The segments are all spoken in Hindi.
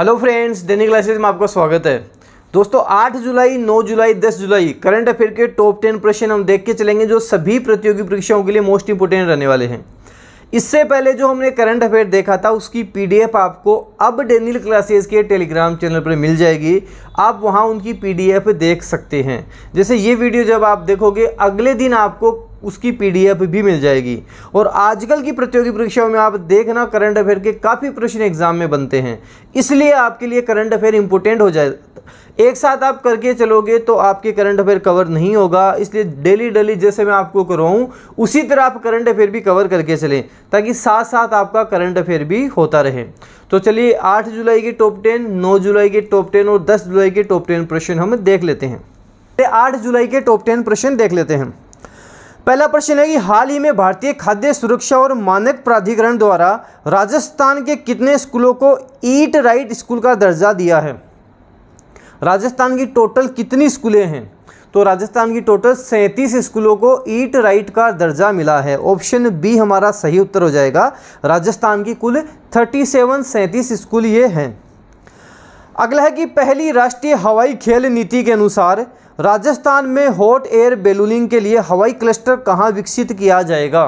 हेलो फ्रेंड्स डेनी क्लासेज में आपका स्वागत है दोस्तों 8 जुलाई 9 जुलाई 10 जुलाई करंट अफेयर के टॉप 10 प्रश्न हम देख के चलेंगे जो सभी प्रतियोगी परीक्षाओं के लिए मोस्ट इंपोर्टेंट रहने वाले हैं इससे पहले जो हमने करंट अफेयर देखा था उसकी पीडीएफ आपको अब डेनियल क्लासेस के टेलीग्राम चैनल पर मिल जाएगी आप वहां उनकी पीडीएफ देख सकते हैं जैसे ये वीडियो जब आप देखोगे अगले दिन आपको उसकी पीडीएफ भी मिल जाएगी और आजकल की प्रतियोगी परीक्षाओं में आप देखना करंट अफेयर के काफ़ी प्रश्न एग्जाम में बनते हैं इसलिए आपके लिए करंट अफेयर इंपोर्टेंट हो जाए एक साथ आप करके चलोगे तो आपके करंट अफेयर कवर नहीं होगा इसलिए डेली डेली जैसे मैं आपको करवाऊँ उसी तरह आप करंट अफेयर भी कवर करके चलें ताकि साथ साथ आपका करंट अफेयर भी होता रहे तो चलिए आठ जुलाई के टॉप टेन नौ जुलाई के टॉप टेन और दस जुलाई के टॉप टेन प्रश्न हम देख लेते हैं आठ जुलाई के टॉप टेन प्रश्न देख लेते हैं पहला प्रश्न है कि हाल ही में भारतीय खाद्य सुरक्षा और मानक प्राधिकरण द्वारा राजस्थान के कितने स्कूलों को ईट राइट स्कूल का दर्जा दिया है राजस्थान की टोटल कितनी स्कूलें हैं तो राजस्थान की टोटल सैंतीस स्कूलों को ईट राइट का दर्जा मिला है ऑप्शन बी हमारा सही उत्तर हो जाएगा राजस्थान की कुल थर्टी सेवन सैंतीस स्कूल ये हैं अगला है कि पहली राष्ट्रीय हवाई खेल नीति के अनुसार राजस्थान में हॉट एयर बेलूनिंग के लिए हवाई क्लस्टर कहाँ विकसित किया जाएगा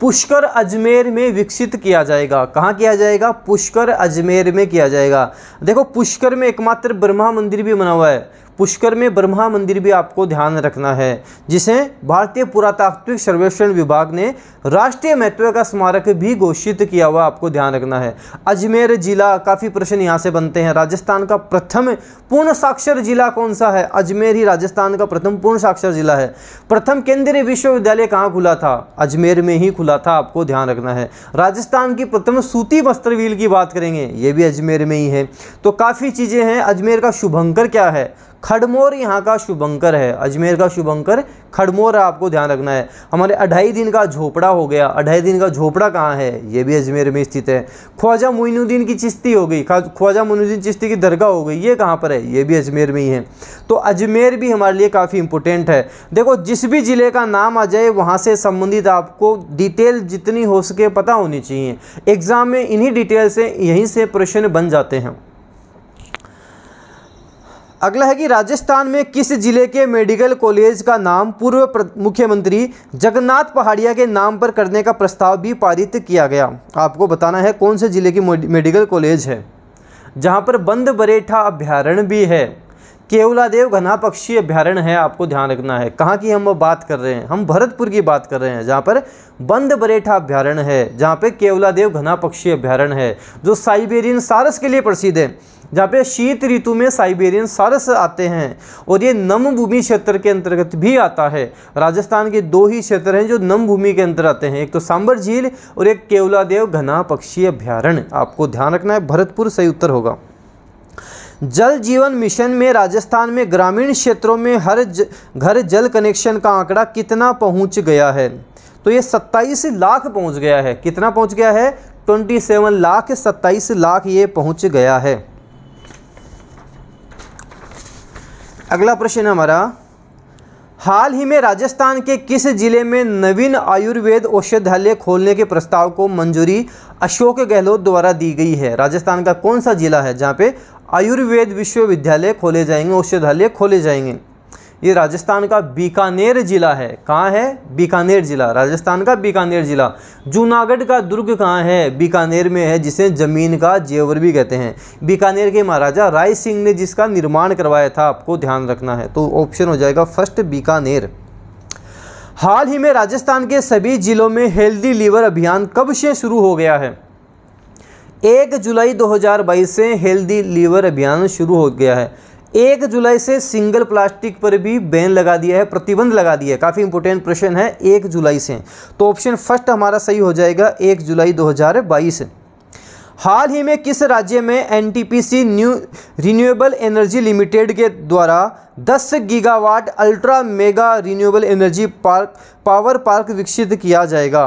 पुष्कर अजमेर में विकसित किया जाएगा कहाँ किया जाएगा पुष्कर अजमेर में किया जाएगा देखो पुष्कर में एकमात्र ब्रह्मा मंदिर भी बना हुआ है पुष्कर में ब्रह्मा मंदिर भी आपको ध्यान रखना है जिसे भारतीय पुरातात्विक सर्वेक्षण विभाग ने राष्ट्रीय महत्व का स्मारक भी घोषित किया हुआ आपको ध्यान रखना है अजमेर जिला काफ़ी प्रश्न यहाँ से बनते हैं राजस्थान का प्रथम पूर्ण साक्षर जिला कौन सा है अजमेर ही राजस्थान का प्रथम पूर्ण साक्षर जिला है प्रथम केंद्रीय विश्वविद्यालय कहाँ खुला था अजमेर में ही खुला था आपको ध्यान रखना है राजस्थान की प्रथम सूती वस्त्रवील की बात करेंगे ये भी अजमेर में ही है तो काफ़ी चीज़ें हैं अजमेर का शुभंकर क्या है खड़मोर यहाँ का शुभंकर है अजमेर का शुभंकर खड़मोर आपको ध्यान रखना है हमारे अढ़ाई दिन का झोपड़ा हो गया अढ़ाई दिन का झोपड़ा कहाँ है ये भी अजमेर में स्थित है ख्वाजा मोइनुद्दीन की चिश्ती हो गई ख्वाजा मोइनुद्दीन चिश्ती की दरगाह हो गई ये कहाँ पर है ये भी अजमेर में ही है तो अजमेर भी हमारे लिए काफ़ी इंपॉर्टेंट है देखो जिस भी ज़िले का नाम आ जाए वहाँ से संबंधित आपको डिटेल जितनी हो सके पता होनी चाहिए एग्ज़ाम में इन्हीं डिटेल से यहीं से प्रश्न बन जाते हैं अगला है कि राजस्थान में किस जिले के मेडिकल कॉलेज का नाम पूर्व मुख्यमंत्री जगन्नाथ पहाड़िया के नाम पर करने का प्रस्ताव भी पारित किया गया आपको बताना है कौन से जिले की मेडिकल कॉलेज है जहाँ पर बंद बरेठा अभ्यारण्य भी है केवलादेव घना पक्षी अभ्यारण्य है आपको ध्यान रखना है कहाँ की हम बात कर रहे हैं हम भरतपुर की बात कर रहे हैं जहाँ पर बंद बरेठा अभ्यारण्य है जहाँ केवला केवलादेव घना पक्षी अभ्यारण्य है जो साइबेरियन सारस के लिए प्रसिद्ध है जहाँ पे शीत ऋतु में साइबेरियन सारस आते हैं और ये नम भूमि क्षेत्र के अंतर्गत भी आता है राजस्थान के दो ही क्षेत्र हैं जो नम भूमि के अंतर आते हैं एक तो सांबर झील और एक केवलादेव घना पक्षी अभ्यारण्य आपको ध्यान रखना है भरतपुर सही उत्तर होगा जल जीवन मिशन में राजस्थान में ग्रामीण क्षेत्रों में हर ज, घर जल कनेक्शन का आंकड़ा कितना पहुंच गया है तो ये 27 लाख पहुंच गया है कितना पहुंच गया है 27 लाख 27 लाख ये पहुंच गया है अगला प्रश्न हमारा हाल ही में राजस्थान के किस जिले में नवीन आयुर्वेद औषधालय खोलने के प्रस्ताव को मंजूरी अशोक गहलोत द्वारा दी गई है राजस्थान का कौन सा जिला है जहाँ पे आयुर्वेद विश्वविद्यालय खोले जाएंगे औषधालय खोले जाएंगे ये राजस्थान का बीकानेर ज़िला है कहाँ है बीकानेर ज़िला राजस्थान का बीकानेर ज़िला जूनागढ़ का दुर्ग कहाँ है बीकानेर में है जिसे ज़मीन का जेवर भी कहते हैं बीकानेर के महाराजा राय सिंह ने जिसका निर्माण करवाया था आपको ध्यान रखना है तो ऑप्शन हो जाएगा फर्स्ट बीकानेर हाल ही में राजस्थान के सभी जिलों में हेल्दी लीवर अभियान कब से शुरू हो गया है एक जुलाई 2022 से हेल्दी लीवर अभियान शुरू हो गया है एक जुलाई से सिंगल प्लास्टिक पर भी बैन लगा दिया है प्रतिबंध लगा दिया है काफ़ी इंपोर्टेंट प्रश्न है एक जुलाई से तो ऑप्शन फर्स्ट हमारा सही हो जाएगा एक जुलाई 2022 हाल ही में किस राज्य में NTPC new renewable energy limited के द्वारा 10 gigawatt ultra mega renewable energy park power park विकसित किया जाएगा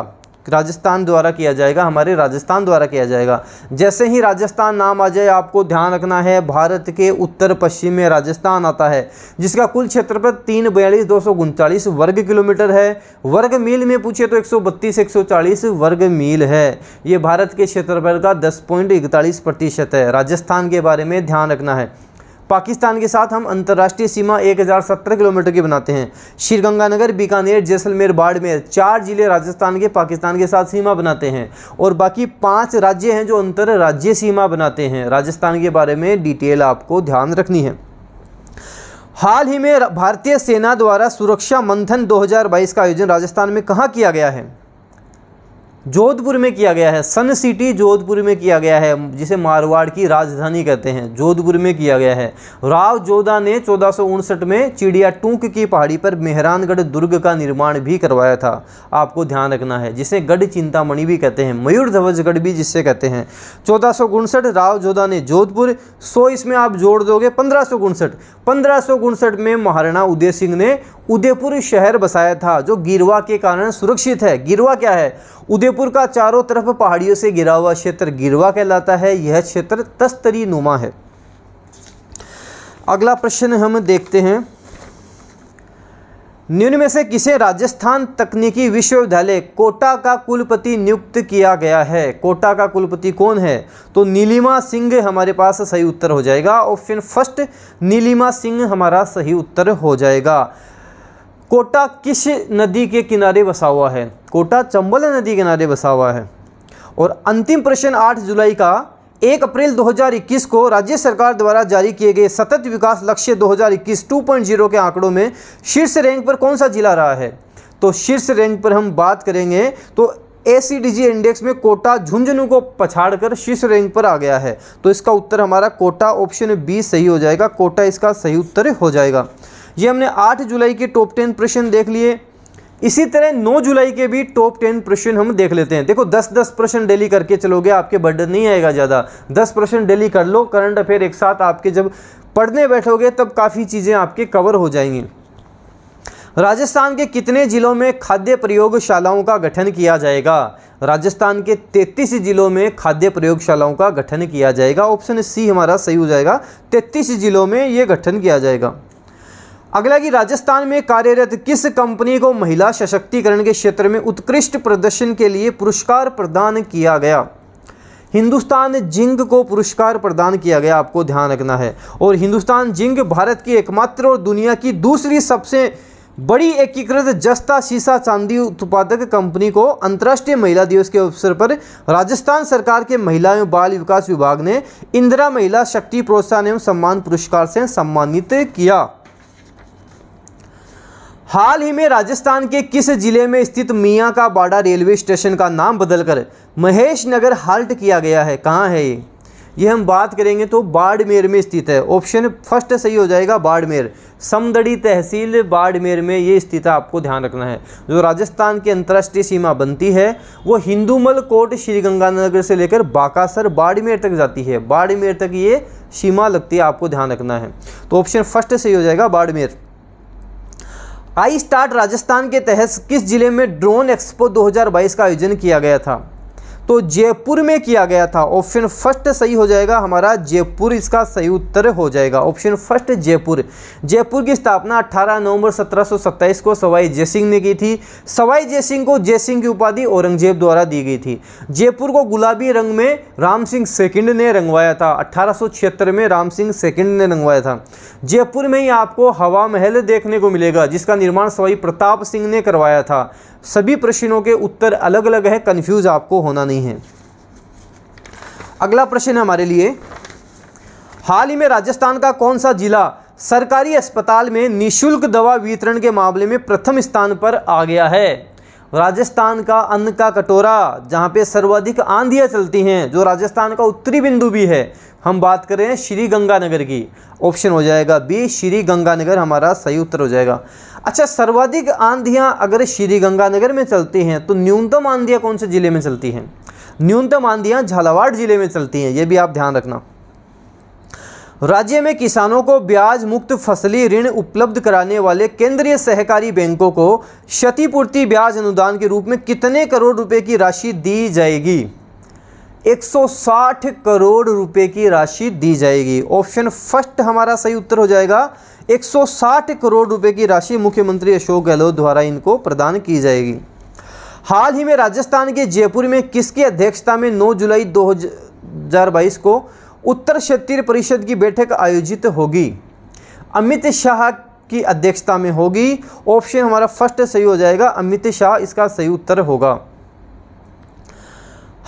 राजस्थान द्वारा किया जाएगा हमारे राजस्थान द्वारा किया जाएगा जैसे ही राजस्थान नाम आ जाए आपको ध्यान रखना है भारत के उत्तर पश्चिम में राजस्थान आता है जिसका कुल क्षेत्रफल तीन बयालीस दो सौ उनचालीस वर्ग किलोमीटर है वर्ग मील में पूछे तो एक सौ बत्तीस एक सौ चालीस वर्ग मील है ये भारत के क्षेत्रफल का दस पॉइंट इकतालीस प्रतिशत है राजस्थान के बारे में ध्यान रखना है पाकिस्तान के साथ हम अंतर्राष्ट्रीय सीमा 1017 किलोमीटर की बनाते हैं श्रीगंगानगर बीकानेर जैसलमेर बाड़मेर चार जिले राजस्थान के पाकिस्तान के साथ सीमा बनाते हैं और बाकी पांच राज्य हैं जो अंतर्राज्यीय सीमा बनाते हैं राजस्थान के बारे में डिटेल आपको ध्यान रखनी है हाल ही में भारतीय सेना द्वारा सुरक्षा मंथन 2022 का आयोजन राजस्थान में कहाँ किया गया है जोधपुर में किया गया है सन सिटी जोधपुर में किया गया है जिसे मारवाड़ की राजधानी कहते हैं जोधपुर में किया गया है राव जोधा ने चौदह में चिड़िया टूंक की पहाड़ी पर मेहरानगढ़ दुर्ग का निर्माण भी करवाया था आपको ध्यान रखना है जिसे गढ़ चिंतामणि भी कहते हैं मयूर ध्वजगढ़ भी जिससे कहते हैं चौदह राव जोधा ने जोधपुर सो इसमें आप जोड़ दोगे पंद्रह पंद्रह में महाराणा उदय सिंह ने उदयपुर शहर बसाया था जो गिरवा के कारण सुरक्षित है गिरवा क्या है उदयपुर का चारों तरफ पहाड़ियों से घिरा हुआ क्षेत्र गिरवा कहलाता है यह क्षेत्र तस्तरी नुमा है अगला प्रश्न हम देखते हैं निम्न में से किसे राजस्थान तकनीकी विश्वविद्यालय कोटा का कुलपति नियुक्त किया गया है कोटा का कुलपति कौन है तो नीलिमा सिंह हमारे पास सही उत्तर हो जाएगा ऑप्शन फर्स्ट नीलिमा सिंह हमारा सही उत्तर हो जाएगा कोटा किस नदी के किनारे बसा हुआ है कोटा चंबल नदी के किनारे बसा हुआ है और अंतिम प्रश्न 8 जुलाई का 1 अप्रैल 2021 को राज्य सरकार द्वारा जारी किए गए सतत विकास लक्ष्य 2021 2.0 के आंकड़ों में शीर्ष रैंक पर कौन सा जिला रहा है तो शीर्ष रैंक पर हम बात करेंगे तो ए इंडेक्स में कोटा झुंझुनू को पछाड़कर शीर्ष रैंक पर आ गया है तो इसका उत्तर हमारा कोटा ऑप्शन बी सही हो जाएगा कोटा इसका सही उत्तर हो जाएगा ये हमने आठ जुलाई के टॉप टेन प्रश्न देख लिए इसी तरह 9 जुलाई के भी टॉप 10 प्रश्न हम देख लेते हैं देखो 10 10 प्रश्न डेली करके चलोगे आपके बर्डन नहीं आएगा ज़्यादा 10 प्रश्न डेली कर लो करंट अफेयर एक साथ आपके जब पढ़ने बैठोगे तब काफ़ी चीज़ें आपके कवर हो जाएंगी राजस्थान के कितने ज़िलों में खाद्य प्रयोगशालाओं का गठन किया जाएगा राजस्थान के 33 जिलों में खाद्य प्रयोगशालाओं का गठन किया जाएगा ऑप्शन सी हमारा सही हो जाएगा 33 जिलों में ये गठन किया जाएगा अगला कि राजस्थान में कार्यरत किस कंपनी को महिला सशक्तिकरण के क्षेत्र में उत्कृष्ट प्रदर्शन के लिए पुरस्कार प्रदान किया गया हिंदुस्तान जिंक को पुरस्कार प्रदान किया गया आपको ध्यान रखना है और हिंदुस्तान जिंक भारत की एकमात्र और दुनिया की दूसरी सबसे बड़ी एकीकृत जस्ता सीसा चांदी उत्पादक कंपनी को अंतर्राष्ट्रीय महिला दिवस के अवसर पर राजस्थान सरकार के महिला एवं बाल विकास विभाग ने इंदिरा महिला शक्ति प्रोत्साहन एवं सम्मान पुरस्कार से सम्मानित किया हाल ही में राजस्थान के किस जिले में स्थित मियाँ का बाड़ा रेलवे स्टेशन का नाम बदलकर महेश नगर हाल्ट किया गया है कहाँ है ये ये हम बात करेंगे तो बाड़मेर में स्थित है ऑप्शन फर्स्ट सही हो जाएगा बाड़मेर समदड़ी तहसील बाड़मेर में ये स्थित आपको ध्यान रखना है जो राजस्थान की अंतर्राष्ट्रीय सीमा बनती है वो हिंदूमल कोट श्रीगंगानगर से लेकर बाकासर बाड़मेर तक जाती है बाड़मेर तक ये सीमा लगती है आपको ध्यान रखना है तो ऑप्शन फर्स्ट सही हो जाएगा बाड़मेर आई स्टार्ट राजस्थान के तहत किस जिले में ड्रोन एक्सपो 2022 का आयोजन किया गया था तो जयपुर में किया गया था ऑप्शन फर्स्ट सही हो जाएगा हमारा जयपुर इसका सही उत्तर हो जाएगा ऑप्शन फर्स्ट जयपुर जयपुर की स्थापना 18 नवंबर 1727 को सवाई जयसिंह ने की थी सवाई जयसिंह को जयसिंह की उपाधि औरंगजेब द्वारा दी गई थी जयपुर को गुलाबी रंग में राम सिंह सेकंड ने रंगवाया था अट्ठारह में राम सिंह सेकंड ने रंगवाया था जयपुर में ही आपको हवा महल देखने को मिलेगा जिसका निर्माण सवाई प्रताप सिंह ने करवाया था सभी प्रश्नों के उत्तर अलग अलग है कन्फ्यूज़ आपको होना नहीं है अगला प्रश्न हमारे लिए हाल ही में राजस्थान का कौन सा जिला सरकारी अस्पताल में निशुल्क दवा वितरण के मामले में प्रथम स्थान पर आ गया है राजस्थान का अन्न का कटोरा जहाँ पे सर्वाधिक आंधियाँ चलती हैं जो राजस्थान का उत्तरी बिंदु भी है हम बात करें श्री गंगानगर की ऑप्शन हो जाएगा बी श्री गंगानगर हमारा सही उत्तर हो जाएगा अच्छा सर्वाधिक आंधियाँ अगर श्री गंगानगर में चलती हैं तो न्यूनतम आंधियाँ कौन से ज़िले में चलती हैं न्यूनतम आंधियाँ झालावाड़ ज़िले में चलती हैं ये भी आप ध्यान रखना राज्य में किसानों को ब्याज मुक्त फसली ऋण उपलब्ध कराने वाले केंद्रीय सहकारी बैंकों को क्षतिपूर्ति ब्याज अनुदान के रूप में कितने करोड़ रुपए की राशि दी जाएगी 160 करोड़ रुपए की राशि दी जाएगी ऑप्शन फर्स्ट हमारा सही उत्तर हो जाएगा 160 करोड़ रुपए की राशि मुख्यमंत्री अशोक गहलोत द्वारा इनको प्रदान की जाएगी हाल ही में राजस्थान के जयपुर में किसकी अध्यक्षता में 9 जुलाई 2022 को उत्तर क्षेत्रीय परिषद की बैठक आयोजित होगी अमित शाह की अध्यक्षता में होगी ऑप्शन हमारा फर्स्ट सही हो जाएगा अमित शाह इसका सही उत्तर होगा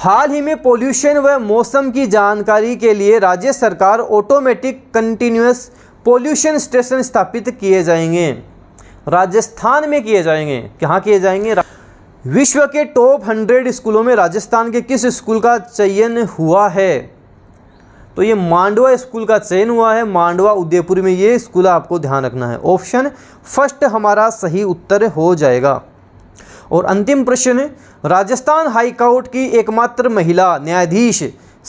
हाल ही में पोल्यूशन व मौसम की जानकारी के लिए राज्य सरकार ऑटोमेटिक कंटिन्यूस पोल्यूशन स्टेशन स्थापित किए जाएंगे राजस्थान में किए जाएंगे कहाँ किए जाएंगे विश्व के टॉप हंड्रेड स्कूलों में राजस्थान के किस स्कूल का चयन हुआ है तो ये मांडवा स्कूल का चयन हुआ है मांडवा उदयपुर में ये स्कूल आपको ध्यान रखना है ऑप्शन फर्स्ट हमारा सही उत्तर हो जाएगा और अंतिम प्रश्न राजस्थान हाईकोर्ट की एकमात्र महिला न्यायाधीश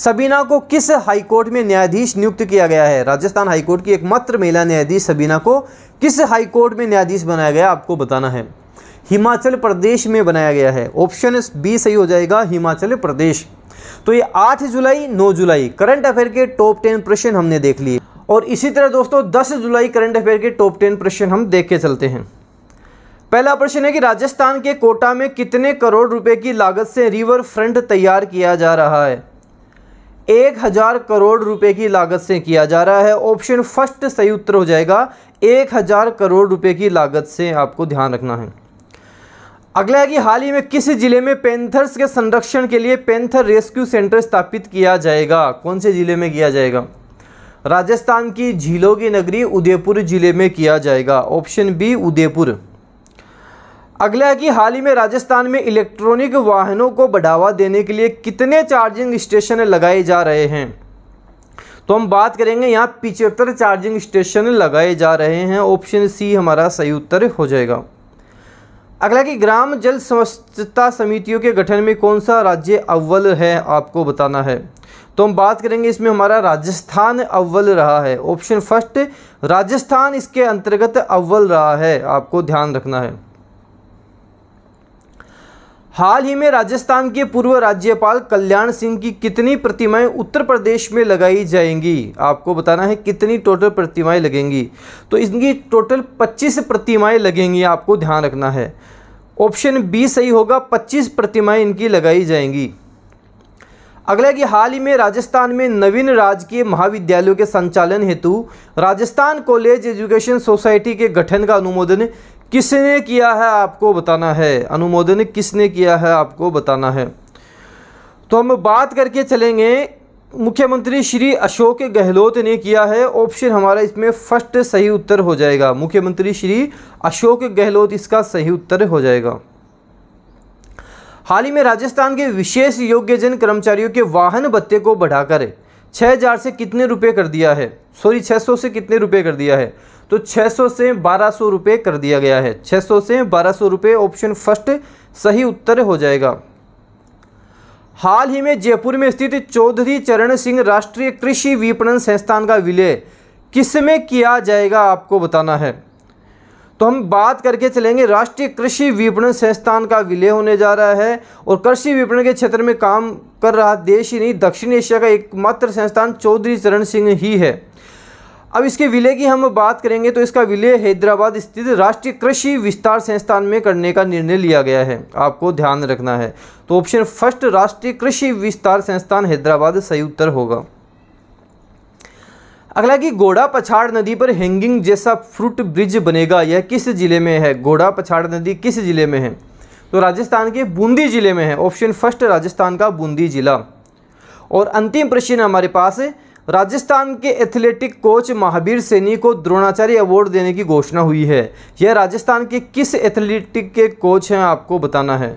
सबीना को किस हाईकोर्ट में न्यायाधीश नियुक्त किया गया है राजस्थान हाईकोर्ट की एकमात्र महिला न्यायाधीश सबीना को किस हाईकोर्ट में न्यायाधीश बनाया गया आपको बताना है हिमाचल प्रदेश में बनाया गया है ऑप्शन बी सही हो जाएगा हिमाचल प्रदेश तो ये आठ जुलाई नौ जुलाई करंट अफेयर के टॉप टेन प्रश्न हमने देख लिए और इसी तरह दोस्तों दस जुलाई करंट अफेयर के टॉप टेन प्रश्न हम देख के चलते हैं पहला प्रश्न है कि राजस्थान के कोटा में कितने करोड़ रुपए की लागत से रिवर फ्रंट तैयार किया जा रहा है एक हज़ार करोड़ रुपए की लागत से किया जा रहा है ऑप्शन फर्स्ट सही उत्तर हो जाएगा एक हज़ार करोड़ रुपए की लागत से आपको ध्यान रखना है अगला है कि हाल ही में किस जिले में पेंथर्स के संरक्षण के लिए पेंथर रेस्क्यू सेंटर स्थापित किया जाएगा कौन से जिले में किया जाएगा राजस्थान की झीलों की नगरी उदयपुर जिले में किया जाएगा ऑप्शन बी उदयपुर अगला है कि हाल ही में राजस्थान में इलेक्ट्रॉनिक वाहनों को बढ़ावा देने के लिए कितने चार्जिंग स्टेशन लगाए जा रहे हैं तो हम बात करेंगे यहाँ पिचहत्तर चार्जिंग स्टेशन लगाए जा रहे हैं ऑप्शन सी हमारा सही उत्तर हो जाएगा अगला कि ग्राम जल स्वच्छता समितियों के गठन में कौन सा राज्य अव्वल है आपको बताना है तो हम बात करेंगे इसमें हमारा राजस्थान अव्वल रहा है ऑप्शन फर्स्ट राजस्थान इसके अंतर्गत अव्वल रहा है आपको ध्यान रखना है हाल ही में राजस्थान के पूर्व राज्यपाल कल्याण सिंह की कितनी प्रतिमाएं उत्तर प्रदेश में लगाई जाएंगी आपको बताना है कितनी टोटल प्रतिमाएं लगेंगी तो इनकी टोटल 25 प्रतिमाएं लगेंगी आपको ध्यान रखना है ऑप्शन बी सही होगा 25 प्रतिमाएं इनकी लगाई जाएंगी अगला कि हाल ही में राजस्थान में नवीन राजकीय महाविद्यालयों के संचालन हेतु राजस्थान कॉलेज एजुकेशन सोसाइटी के गठन का अनुमोदन किसने किया है आपको बताना है अनुमोदन किसने किया है आपको बताना है तो हम बात करके चलेंगे मुख्यमंत्री श्री अशोक गहलोत ने किया है ऑप्शन हमारा इसमें फर्स्ट सही उत्तर हो जाएगा मुख्यमंत्री श्री अशोक गहलोत इसका सही उत्तर हो जाएगा हाल ही में राजस्थान के विशेष योग्यजन कर्मचारियों के वाहन भत्ते को बढ़ाकर 6000 हज़ार से कितने रुपए कर दिया है सॉरी 600 सौ से कितने रुपए कर दिया है तो 600 से 1200 रुपए कर दिया गया है 600 से 1200 रुपए ऑप्शन फर्स्ट सही उत्तर हो जाएगा हाल ही में जयपुर में स्थित चौधरी चरण सिंह राष्ट्रीय कृषि विपणन संस्थान का विलय किस में किया जाएगा आपको बताना है तो हम बात करके चलेंगे राष्ट्रीय कृषि विपणन संस्थान का विलय होने जा रहा है और कृषि विपणन के क्षेत्र में काम कर रहा देश ही नहीं दक्षिण एशिया का एकमात्र संस्थान चौधरी चरण सिंह ही है अब इसके विलय की हम बात करेंगे तो इसका विलय हैदराबाद स्थित राष्ट्रीय कृषि विस्तार संस्थान में करने का निर्णय लिया गया है आपको ध्यान रखना है तो ऑप्शन फर्स्ट राष्ट्रीय कृषि विस्तार संस्थान हैदराबाद सही उत्तर होगा अगला कि घोड़ा पछाड़ नदी पर हैंगिंग जैसा फ्रूट ब्रिज बनेगा यह किस जिले में है घोड़ा पछाड़ नदी किस जिले में है तो राजस्थान के बूंदी जिले में है ऑप्शन फर्स्ट राजस्थान का बूंदी जिला और अंतिम प्रश्न हमारे पास है राजस्थान के एथलेटिक कोच महावीर सैनी को द्रोणाचार्य अवार्ड देने की घोषणा हुई है यह राजस्थान के किस एथलेटिक के कोच हैं आपको बताना है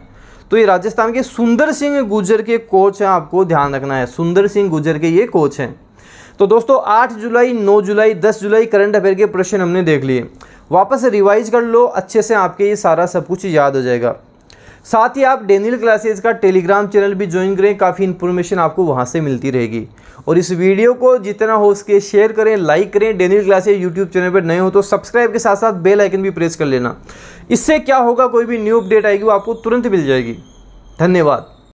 तो ये राजस्थान के सुंदर सिंह गुजर के कोच हैं आपको ध्यान रखना है सुंदर सिंह गुजर के ये कोच हैं तो दोस्तों 8 जुलाई 9 जुलाई 10 जुलाई करंट अफेयर के प्रश्न हमने देख लिए वापस रिवाइज कर लो अच्छे से आपके ये सारा सब कुछ याद हो जाएगा साथ ही आप डेनियल क्लासेज का टेलीग्राम चैनल भी ज्वाइन करें काफ़ी इन्फॉर्मेशन आपको वहाँ से मिलती रहेगी और इस वीडियो को जितना हो उसके शेयर करें लाइक करें डेनियल क्लासेज यूट्यूब चैनल पर नए हो तो सब्सक्राइब के साथ साथ बेल आइकन भी प्रेस कर लेना इससे क्या होगा कोई भी न्यू अपडेट आएगी वो आपको तुरंत मिल जाएगी धन्यवाद